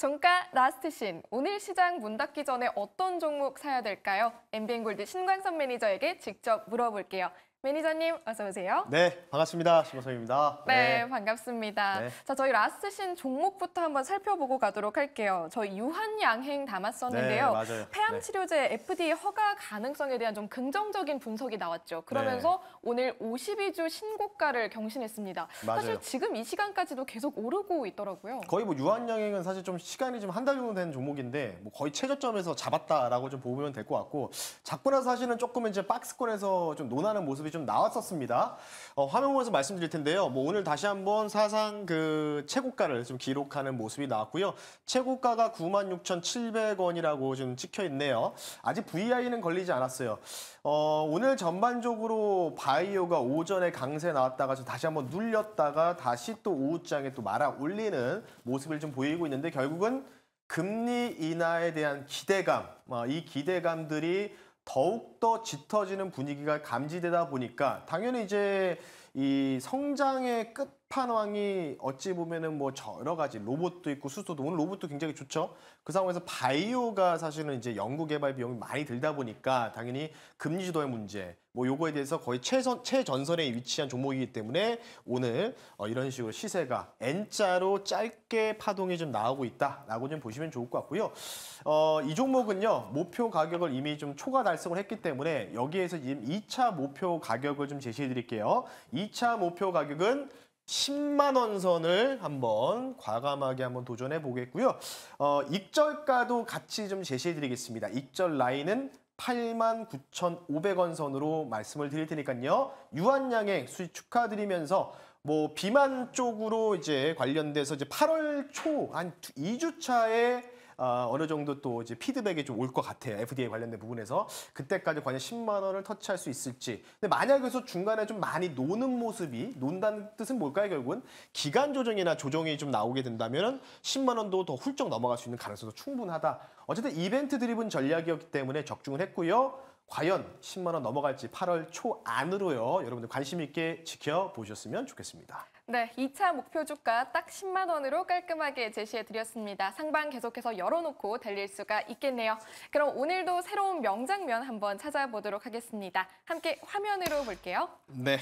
정가 라스트 씬. 오늘 시장 문 닫기 전에 어떤 종목 사야 될까요? MBN 골드 신광선 매니저에게 직접 물어볼게요. 매니저님 어서 오세요. 네, 반갑습니다. 심호성입니다. 네, 네. 반갑습니다. 네. 자, 저희 라스트 신 종목부터 한번 살펴보고 가도록 할게요. 저희 유한양행 담았었는데요. 네, 폐암 네. 치료제 FDA 허가 가능성에 대한 좀 긍정적인 분석이 나왔죠. 그러면서 네. 오늘 52주 신고가를 경신했습니다. 맞아요. 사실 지금 이 시간까지도 계속 오르고 있더라고요. 거의 뭐 유한양행은 사실 좀 시간이 좀 한 달 정도 된 종목인데 뭐 거의 최저점에서 잡았다라고 좀 보면 될 것 같고 작고 나서 사실은 조금 이제 박스권에서 좀 논하는 모습이 모습이 좀 나왔었습니다. 어, 화면 보면서 말씀드릴 텐데요. 뭐 오늘 다시 한번 사상 그 최고가를 좀 기록하는 모습이 나왔고요. 최고가가 96,700원이라고 지금 찍혀 있네요. 아직 VI는 걸리지 않았어요. 어, 오늘 전반적으로 바이오가 오전에 강세 나왔다가 좀 다시 한번 눌렸다가 다시 또 오후장에 또 말아 올리는 모습을 좀 보이고 있는데 결국은 금리 인하에 대한 기대감, 어, 이 기대감들이 더욱더 짙어지는 분위기가 감지되다 보니까 당연히 이제 이 성장의 끝 판왕이 어찌 보면은 뭐 여러 가지 로봇도 있고 수소도 오늘 로봇도 굉장히 좋죠. 그 상황에서 바이오가 사실은 이제 연구 개발 비용이 많이 들다 보니까 당연히 금리 지도의 문제 뭐 요거에 대해서 거의 최선 최전선에 위치한 종목이기 때문에 오늘 어, 이런 식으로 시세가 N자로 짧게 파동이 좀 나오고 있다라고 좀 보시면 좋을 것 같고요. 어, 이 종목은요 목표 가격을 이미 좀 초과 달성을 했기 때문에 여기에서 지금 2차 목표 가격을 좀 제시해 드릴게요. 2차 목표 가격은 10만 원 선을 한번 과감하게 한번 도전해 보겠고요. 어, 익절가도 같이 좀 제시해 드리겠습니다. 익절 라인은 89,500원 선으로 말씀을 드릴 테니까요. 유한양행 수익 축하드리면서 뭐 비만 쪽으로 이제 관련돼서 이제 8월 초 한 2주 차에 어, 어느 정도 또 이제 피드백이 좀 올 것 같아요. FDA 관련된 부분에서 그때까지 과연 10만 원을 터치할 수 있을지. 근데 만약에서 중간에 좀 많이 노는 모습이 논다는 뜻은 뭘까요? 결국은 기간 조정이나 조정이 좀 나오게 된다면 10만 원도 더 훌쩍 넘어갈 수 있는 가능성도 충분하다. 어쨌든 이벤트 드리븐 전략이었기 때문에 적중을 했고요. 과연 10만 원 넘어갈지 8월 초 안으로요. 여러분들 관심 있게 지켜보셨으면 좋겠습니다. 네, 2차 목표 주가 딱 10만 원으로 깔끔하게 제시해드렸습니다. 상방 계속해서 열어놓고 달릴 수가 있겠네요. 그럼 오늘도 새로운 명장면 한번 찾아보도록 하겠습니다. 함께 화면으로 볼게요. 네,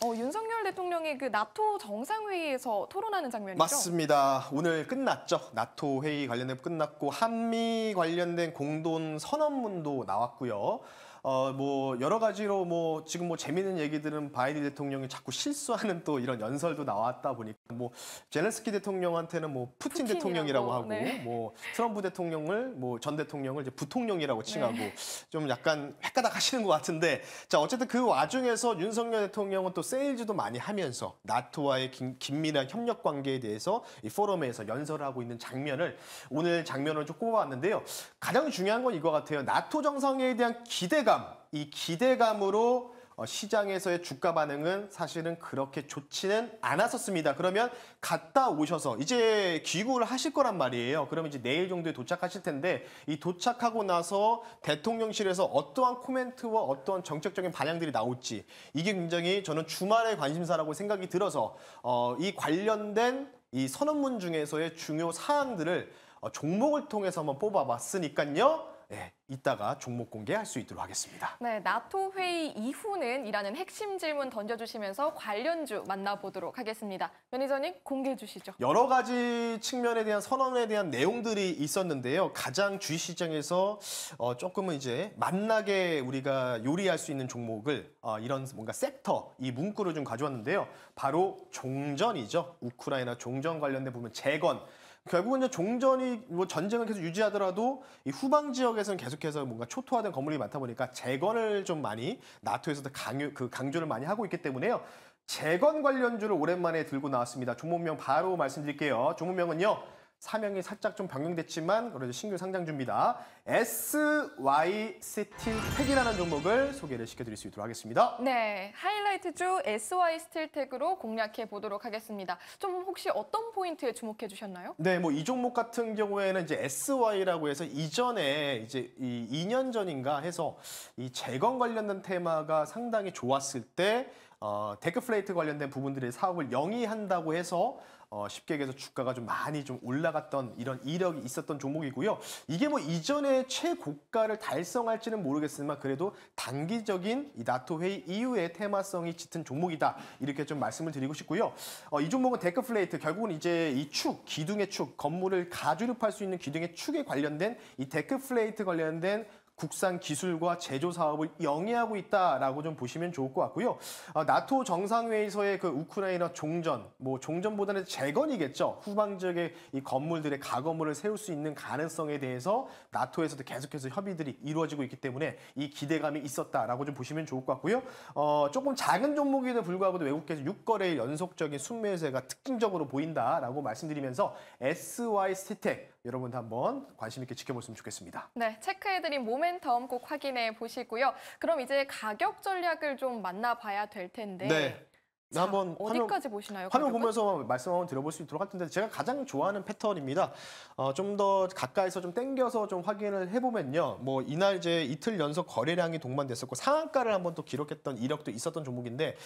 어, 윤석열 대통령이 그 나토 정상회의에서 토론하는 장면이죠? 맞습니다. 오늘 끝났죠. 나토 회의 관련된 끝났고 한미 관련된 공동 선언문도 나왔고요. 어, 뭐 여러 가지로 뭐 지금 뭐 재밌는 얘기들은 바이든 대통령이 자꾸 실수하는 또 이런 연설도 나왔다 보니까 뭐 젤렌스키 대통령한테는 뭐 푸틴 푸틴 대통령이라고 하고 네. 뭐 트럼프 대통령을 뭐 전 대통령을 이제 부통령이라고 네. 칭하고 네. 좀 약간 헷가닥 하시는 것 같은데 자 어쨌든 그 와중에서 윤석열 대통령은 또 세일즈도 많이 하면서 나토와의 긴, 긴밀한 협력 관계에 대해서 이 포럼에서 연설하고 있는 장면을 오늘 장면을 좀꼽아왔는데요 가장 중요한 건 이거 같아요 나토 정상회에 대한 기대가 기대감, 이 기대감으로 어, 시장에서의 주가 반응은 사실은 그렇게 좋지는 않았었습니다. 그러면 갔다 오셔서 이제 귀국을 하실 거란 말이에요. 그러면 이제 내일 정도에 도착하실 텐데 이 도착하고 나서 대통령실에서 어떠한 코멘트와 어떠한 정책적인 반향들이 나올지 이게 굉장히 저는 주말의 관심사라고 생각이 들어서 어, 이 관련된 이 선언문 중에서의 중요 사항들을 어, 종목을 통해서 한번 뽑아봤으니까요. 예, 이따가 종목 공개할 수 있도록 하겠습니다. 네, 나토 회의 이후는 이라는 핵심 질문 던져주시면서 관련주 만나보도록 하겠습니다. 매니저님 공개해 주시죠. 여러 가지 측면에 대한 선언에 대한 내용들이 있었는데요. 가장 주시장에서 어, 조금은 이제 만나게 우리가 요리할 수 있는 종목을 어, 이런 뭔가 섹터, 이 문구를 좀 가져왔는데요. 바로 종전이죠. 우크라이나 종전 관련된 부분 재건. 결국은 이제 종전이 뭐 전쟁을 계속 유지하더라도 이 후방 지역에서는 계속해서 뭔가 초토화된 건물이 많다 보니까 재건을 좀 많이 나토에서도 강요 그 강조를 많이 하고 있기 때문에요. 재건 관련주를 오랜만에 들고 나왔습니다. 종목명 바로 말씀드릴게요. 종목명은요. 사명이 살짝 좀 변경됐지만 그래도 신규 상장 입니다 SY스틸텍이라는 종목을 소개를 시켜드릴 수 있도록 하겠습니다. 네, 하이라이트주 SY스틸텍으로 공략해 보도록 하겠습니다. 좀 혹시 어떤 포인트에 주목해 주셨나요? 네, 뭐 이 종목 같은 경우에는 이제 SY라고 해서 이전에 이제 이 2년 전인가 해서 이 재건 관련된 테마가 상당히 좋았을 때 어, 데크플레이트 관련된 부분들의 사업을 영위한다고 해서 어, 쉽게 얘기해서 주가가 좀 많이 좀 올라갔던 이런 이력이 있었던 종목이고요. 이게 뭐 이전에 최고가를 달성할지는 모르겠으나 그래도 단기적인 이 나토 회의 이후에 테마성이 짙은 종목이다. 이렇게 좀 말씀을 드리고 싶고요. 어, 이 종목은 데크플레이트 결국은 이제 이 축, 기둥의 축, 건물을 가주립할 수 있는 기둥의 축에 관련된 이 데크플레이트 관련된 국산 기술과 제조 사업을 영위하고 있다라고 좀 보시면 좋을 것 같고요. 아, 나토 정상회의서의 그 우크라이나 종전, 뭐 종전보다는 재건이겠죠. 후방 지역의 이 건물들의 가건물을 세울 수 있는 가능성에 대해서 나토에서도 계속해서 협의들이 이루어지고 있기 때문에 이 기대감이 있었다라고 좀 보시면 좋을 것 같고요. 어, 조금 작은 종목에도 불구하고도 외국계에서 6거래의 연속적인 순매세가 특징적으로 보인다라고 말씀드리면서 SY 스텍 여러분도 한번 관심 있게 지켜보시면 좋겠습니다. 네, 체크해드린 모멘텀 꼭 확인해 보시고요. 그럼 이제 가격 전략을 좀 만나봐야 될 텐데 네. 네 자, 한번 어디까지 화면, 보시나요? 화면 가격은? 보면서 말씀 한번 들어볼 수 있도록 할 텐데 제가 가장 좋아하는 패턴입니다. 어, 좀더 가까이서 좀 땡겨서 좀 확인을 해보면요. 뭐 이날 이제 이틀 연속 거래량이 동반됐었고 상한가를 한번 또 기록했던 이력도 있었던 종목인데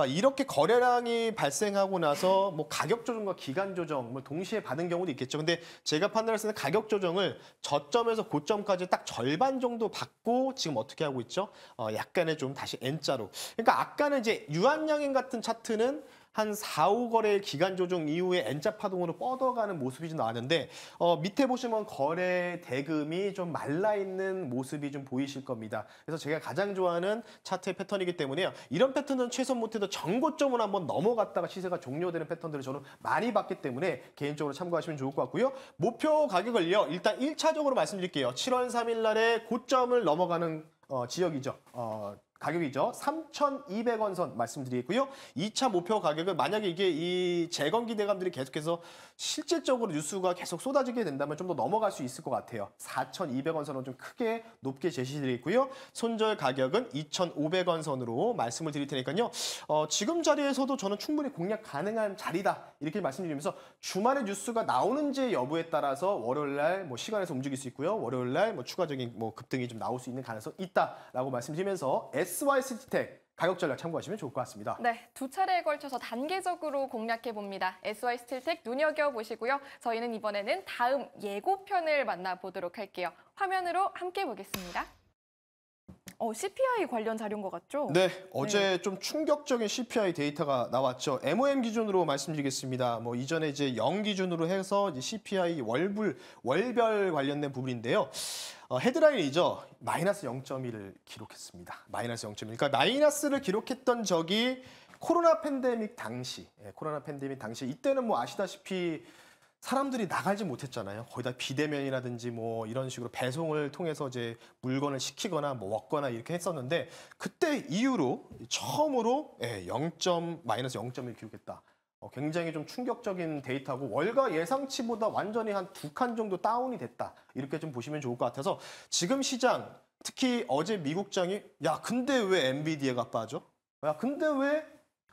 아, 이렇게 거래량이 발생하고 나서 뭐 가격 조정과 기간 조정 뭐 동시에 받은 경우도 있겠죠. 근데 제가 판단했을 는 가격 조정을 저점에서 고점까지 딱 절반 정도 받고 지금 어떻게 하고 있죠? 어, 약간의 좀 다시 N자로. 그러니까 아까는 이제 유한양행 같은 차트는 한 4, 5거래 기간 조정 이후에 N자 파동으로 뻗어가는 모습이 좀 나왔는데 어, 밑에 보시면 거래 대금이 좀 말라있는 모습이 좀 보이실 겁니다. 그래서 제가 가장 좋아하는 차트의 패턴이기 때문에요. 이런 패턴은 최소 못해도 정고점을 한번 넘어갔다가 시세가 종료되는 패턴들을 저는 많이 봤기 때문에 개인적으로 참고하시면 좋을 것 같고요. 목표 가격을요. 일단 1차적으로 말씀드릴게요. 7월 3일 날에 고점을 넘어가는 어, 지역이죠. 어, 가격이죠. 3,200원 선 말씀드리겠고요. 2차 목표 가격은 만약에 이게 이 재건 기대감들이 계속해서 실질적으로 뉴스가 계속 쏟아지게 된다면 좀 더 넘어갈 수 있을 것 같아요. 4,200원 선은 좀 크게 높게 제시드리고요. 손절 가격은 2,500원 선으로 말씀을 드릴 테니까요. 어, 지금 자리에서도 저는 충분히 공략 가능한 자리다 이렇게 말씀드리면서 주말에 뉴스가 나오는지 여부에 따라서 월요일 날뭐 시간에서 움직일 수 있고요. 월요일 날뭐 추가적인 뭐 급등이 좀 나올 수 있는 가능성 있다라고 말씀드리면서 SY 시티텍 가격 전략 참고하시면 좋을 것 같습니다. 네, 두 차례에 걸쳐서 단계적으로 공략해봅니다. SY 스틸텍 눈여겨보시고요. 저희는 이번에는 다음 예고편을 만나보도록 할게요. 화면으로 함께 보겠습니다. 어, CPI 관련 자료인 것 같죠? 네, 네. 어제 네. 좀 충격적인 CPI 데이터가 나왔죠. MOM 기준으로 말씀드리겠습니다. 뭐 이전에 이제 0 기준으로 해서 CPI 월불 월별 관련된 부분인데요. 어, 헤드라인이죠. 마이너스 0.1을 기록했습니다. 마이너스 0.1. 그러니까 마이너스를 기록했던 적이 코로나 팬데믹 당시, 예, 코로나 팬데믹 당시 이때는 뭐 아시다시피 사람들이 나가지 못했잖아요. 거의 다 비대면이라든지 뭐 이런 식으로 배송을 통해서 이제 물건을 시키거나 뭐 얻거나 이렇게 했었는데 그때 이후로 처음으로 예, 0. 마이너스 0.1 기록했다. 어, 굉장히 좀 충격적인 데이터고 월가 예상치보다 완전히 한 두 칸 정도 다운이 됐다. 이렇게 좀 보시면 좋을 것 같아서 지금 시장 특히 어제 미국장이 야 근데 왜 엔비디아가 빠져? 야 근데 왜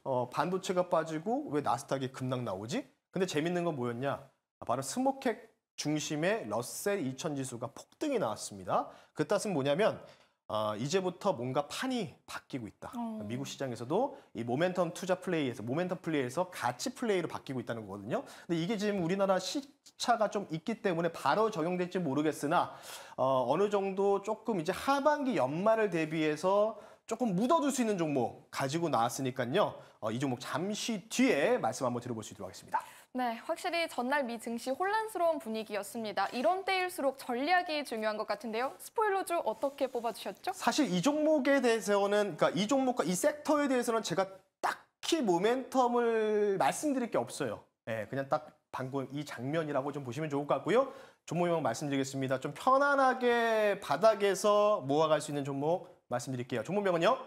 어, 반도체가 빠지고 왜 나스닥이 급락 나오지? 근데 재밌는 건 뭐였냐? 아, 바로 스모캑 중심의 러셀 2000 지수가 폭등이 나왔습니다. 그 뜻은 뭐냐면 어, 이제부터 뭔가 판이 바뀌고 있다. 오. 어. 그러니까 미국 시장에서도 이 모멘텀 투자 플레이에서 모멘텀 플레이에서 가치 플레이로 바뀌고 있다는 거거든요. 근데 이게 지금 우리나라 시차가 좀 있기 때문에 바로 적용될지 모르겠으나 어, 어느 정도 조금 이제 하반기 연말을 대비해서 조금 묻어둘 수 있는 종목 가지고 나왔으니까요. 어, 이 종목 잠시 뒤에 말씀 한번 들어볼 수 있도록 하겠습니다. 네, 확실히 전날 미 증시 혼란스러운 분위기였습니다. 이런 때일수록 전략이 중요한 것 같은데요. 스포일러주 어떻게 뽑아주셨죠? 사실 이 종목에 대해서는, 그러니까 이 종목과 이 섹터에 대해서는 제가 딱히 모멘텀을 말씀드릴 게 없어요. 예, 네, 그냥 딱 방금 이 장면이라고 좀 보시면 좋을 것 같고요. 종목명 말씀드리겠습니다. 좀 편안하게 바닥에서 모아갈 수 있는 종목 말씀드릴게요. 종목명은요,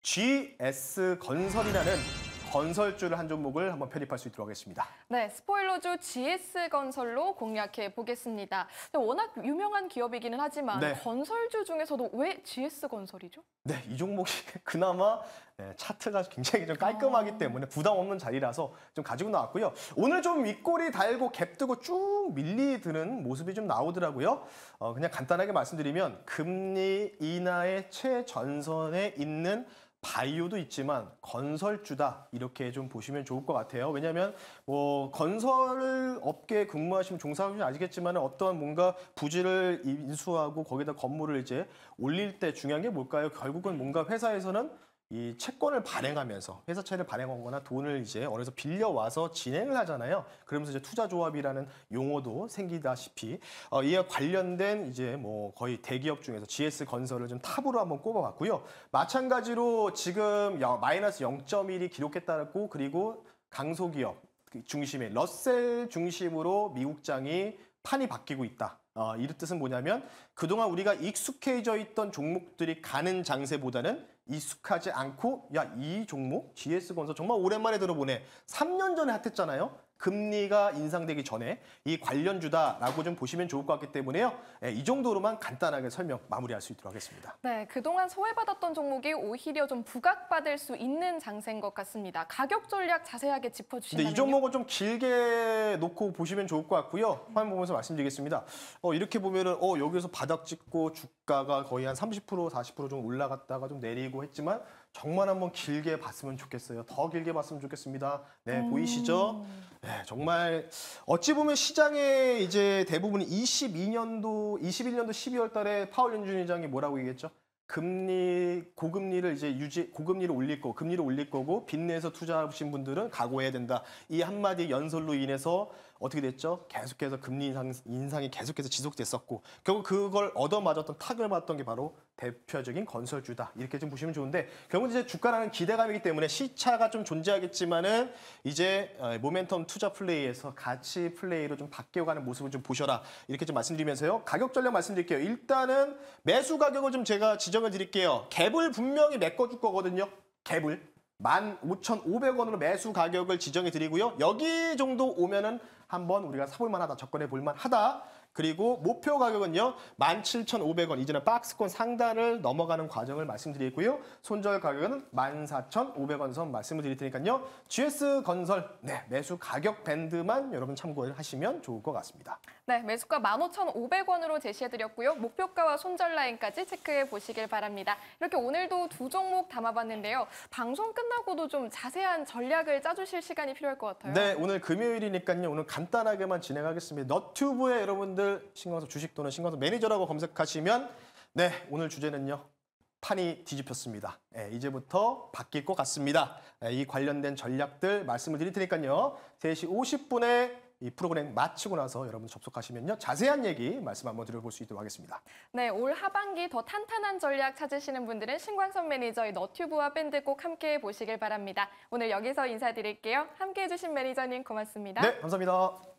GS 건설이라는 건설주를 한 종목을 한번 편입할 수 있도록 하겠습니다. 네, 스포일러주 GS건설로 공략해 보겠습니다. 워낙 유명한 기업이기는 하지만 네. 건설주 중에서도 왜 GS건설이죠? 네, 이 종목이 그나마 네, 차트가 굉장히 좀 깔끔하기 아. 때문에 부담 없는 자리라서 좀 가지고 나왔고요. 오늘 좀 윗꼬리 달고 갭 뜨고 쭉 밀리드는 모습이 좀 나오더라고요. 어, 그냥 간단하게 말씀드리면 금리 인하의 최전선에 있는 바이오도 있지만 건설주다 이렇게 좀 보시면 좋을 것 같아요. 왜냐하면 뭐 건설 업계 근무하시면 종사하시면 아시겠지만 어떠한 뭔가 부지를 인수하고 거기다 건물을 이제 올릴 때 중요한 게 뭘까요? 결국은 뭔가 회사에서는 이 채권을 발행하면서 회사채를 발행하거나 돈을 이제 어디서 빌려와서 진행을 하잖아요. 그러면서 이제 투자조합이라는 용어도 생기다시피 어, 이와 관련된 이제 뭐 거의 대기업 중에서 GS 건설을 좀 탑으로 한번 꼽아봤고요. 마찬가지로 지금 마이너스 0.1이 기록했다고 그리고 강소기업 중심의 러셀 중심으로 미국장이 판이 바뀌고 있다. 어, 이 뜻은 뭐냐면 그동안 우리가 익숙해져 있던 종목들이 가는 장세보다는 익숙하지 않고 야 이 종목 GS건설 정말 오랜만에 들어보네. 3년 전에 핫했잖아요. 금리가 인상되기 전에 이 관련주다라고 좀 보시면 좋을 것 같기 때문에요. 네, 이 정도로만 간단하게 설명 마무리할 수 있도록 하겠습니다. 네, 그동안 소외받았던 종목이 오히려 좀 부각받을 수 있는 장세인 것 같습니다. 가격 전략 자세하게 짚어주시면 이 종목은 좀 길게 놓고 보시면 좋을 것 같고요. 화면 보면서 말씀드리겠습니다. 어, 이렇게 보면은 어, 여기서 바닥 찍고 주가가 거의 한 30% 40%좀 올라갔다가 좀 내리고 했지만 정말 한번 길게 봤으면 좋겠어요. 더 길게 봤으면 좋겠습니다. 네, 음. 보이시죠? 네, 정말 어찌 보면 시장에 이제 대부분 22년도, 21년도 12월 달에 파월 연준 의장이 뭐라고 얘기했죠? 금리 고금리를 이제 유지 고금리를 올릴 거고 금리를 올릴 거고 빚내서 투자하신 분들은 각오해야 된다 이 한마디 연설로 인해서 어떻게 됐죠 계속해서 금리 인상, 인상이 계속해서 지속됐었고 결국 그걸 얻어맞았던 타격을 받았던 게 바로 대표적인 건설주다 이렇게 좀 보시면 좋은데 결국 이제 주가라는 기대감이기 때문에 시차가 좀 존재하겠지만은 이제 어, 모멘텀 투자 플레이에서 가치 플레이로 좀 바뀌어가는 모습을 좀 보셔라 이렇게 좀 말씀드리면서요 가격 전략 말씀드릴게요 일단은 매수 가격을 좀 제가 지정해 드릴게요 갭을 분명히 메꿔줄 거거든요 갭을 15,500원으로 매수 가격을 지정해 드리고요 여기 정도 오면은 한번 우리가 사볼 만하다 접근해 볼 만하다 그리고 목표 가격은요. 17,500원. 이제는 박스권 상단을 넘어가는 과정을 말씀드리고요. 손절 가격은 14,500원 선 말씀을 드릴 테니까요. GS 건설 네, 매수 가격 밴드만 여러분 참고를 하시면 좋을 것 같습니다. 네, 매수가 15,500원으로 제시해 드렸고요. 목표가와 손절 라인까지 체크해 보시길 바랍니다. 이렇게 오늘도 두 종목 담아봤는데요. 방송 끝나고도 좀 자세한 전략을 짜주실 시간이 필요할 것 같아요. 네, 오늘 금요일이니까요. 오늘 간단하게만 진행하겠습니다. 너튜브에 여러분들 투자자들 신광섭 주식 또는 신광섭 매니저라고 검색하시면 네 오늘 주제는요 판이 뒤집혔습니다. 예, 이제부터 바뀔 것 같습니다. 예, 이 관련된 전략들 말씀을 드릴 테니까요. 3시 50분에 이 프로그램 마치고 나서 여러분 접속하시면요. 자세한 얘기 말씀 한번 드려볼 수 있도록 하겠습니다. 네, 올 하반기 더 탄탄한 전략 찾으시는 분들은 신광선 매니저의 너튜브와 밴드 꼭 함께해 보시길 바랍니다. 오늘 여기서 인사드릴게요. 함께해 주신 매니저님 고맙습니다. 네, 감사합니다.